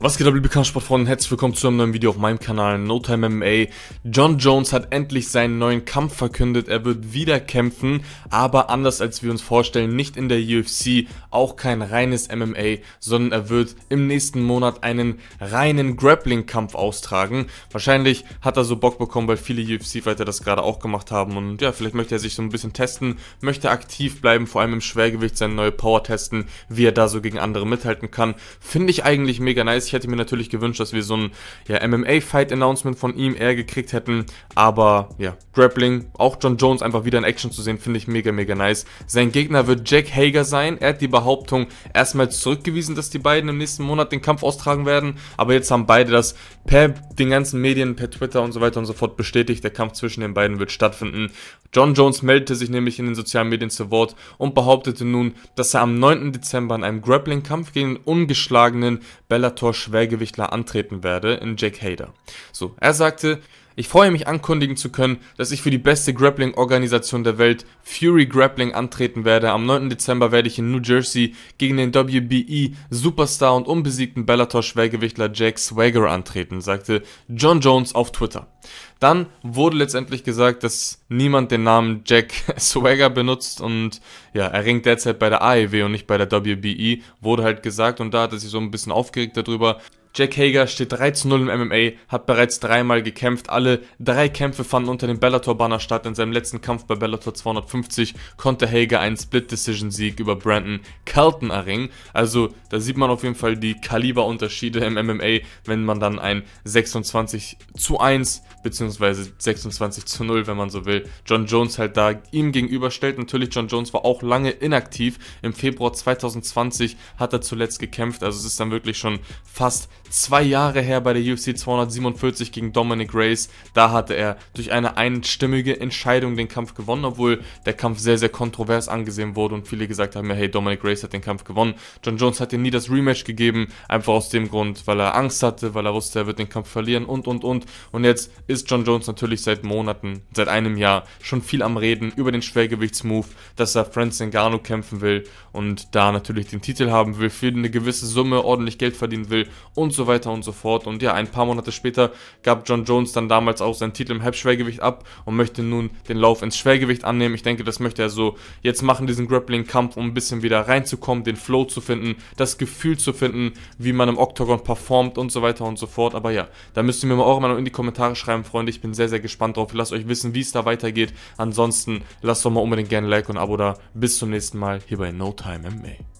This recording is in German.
Was geht ab, liebe Kampfsportfreunde? Herzlich willkommen zu einem neuen Video auf meinem Kanal No Time MMA. John Jones hat endlich seinen neuen Kampf verkündet. Er wird wieder kämpfen, aber anders als wir uns vorstellen, nicht in der UFC, auch kein reines MMA, sondern er wird im nächsten Monat einen reinen Grappling-Kampf austragen. Wahrscheinlich hat er so Bock bekommen, weil viele UFC-Fighter das gerade auch gemacht haben und ja, vielleicht möchte er sich so ein bisschen testen, möchte aktiv bleiben, vor allem im Schwergewicht seine neue Power testen, wie er da so gegen andere mithalten kann. Finde ich eigentlich mega nice. Ich hätte mir natürlich gewünscht, dass wir so ein ja, MMA-Fight-Announcement von ihm eher gekriegt hätten. Aber ja, Grappling, auch John Jones einfach wieder in Action zu sehen, finde ich mega, mega nice. Sein Gegner wird Jack Hager sein. Er hat die Behauptung erstmal zurückgewiesen, dass die beiden im nächsten Monat den Kampf austragen werden. Aber jetzt haben beide das per den ganzen Medien, per Twitter und so weiter und so fort bestätigt. Der Kampf zwischen den beiden wird stattfinden. John Jones meldete sich nämlich in den sozialen Medien zu Wort und behauptete nun, dass er am 9. Dezember in einem Grappling-Kampf gegen den ungeschlagenen Bellator Schwergewichtler antreten werde in Jake Hader. So, er sagte, ich freue mich ankündigen zu können, dass ich für die beste Grappling-Organisation der Welt, Fury Grappling, antreten werde. Am 9. Dezember werde ich in New Jersey gegen den WBE Superstar und unbesiegten Bellator-Schwergewichtler Jack Swagger antreten, sagte John Jones auf Twitter. Dann wurde letztendlich gesagt, dass niemand den Namen Jack Swagger benutzt und ja, er ringt derzeit bei der AEW und nicht bei der WBE, wurde halt gesagt und da hat er sich so ein bisschen aufgeregt darüber, Jack Hager steht 3 zu 0 im MMA, hat bereits dreimal gekämpft. Alle drei Kämpfe fanden unter dem Bellator-Banner statt. In seinem letzten Kampf bei Bellator 250 konnte Hager einen Split-Decision-Sieg über Brandon Carlton erringen. Also da sieht man auf jeden Fall die Kaliberunterschiede im MMA, wenn man dann ein 26 zu 1 bzw. 26 zu 0, wenn man so will, John Jones halt da ihm gegenüberstellt. Natürlich, John Jones war auch lange inaktiv. Im Februar 2020 hat er zuletzt gekämpft. Also es ist dann wirklich schon fast zwei Jahre her bei der UFC 247 gegen Dominic Reyes. Da hatte er durch eine einstimmige Entscheidung den Kampf gewonnen, obwohl der Kampf sehr, sehr kontrovers angesehen wurde und viele gesagt haben, ja, hey, Dominic Reyes hat den Kampf gewonnen. John Jones hat ihm nie das Rematch gegeben, einfach aus dem Grund, weil er Angst hatte, weil er wusste, er wird den Kampf verlieren und, und, und. Und jetzt ist John Jones natürlich seit Monaten, seit einem Jahr schon viel am Reden über den Schwergewichtsmove, dass er Francis Ngannou kämpfen will und da natürlich den Titel haben will, für eine gewisse Summe ordentlich Geld verdienen will und und so weiter und so fort. Und ja, ein paar Monate später gab John Jones dann damals auch seinen Titel im Halbschwergewicht ab und möchte nun den Lauf ins Schwergewicht annehmen. Ich denke, das möchte er so jetzt machen, diesen Grappling-Kampf, um ein bisschen wieder reinzukommen, den Flow zu finden, das Gefühl zu finden, wie man im Octagon performt und so weiter und so fort. Aber ja, da müsst ihr mir mal eure Meinung in die Kommentare schreiben, Freunde. Ich bin sehr, sehr gespannt drauf. Lasst euch wissen, wie es da weitergeht. Ansonsten lasst doch mal unbedingt gerne ein Like und ein Abo da. Bis zum nächsten Mal hier bei No Time MMA.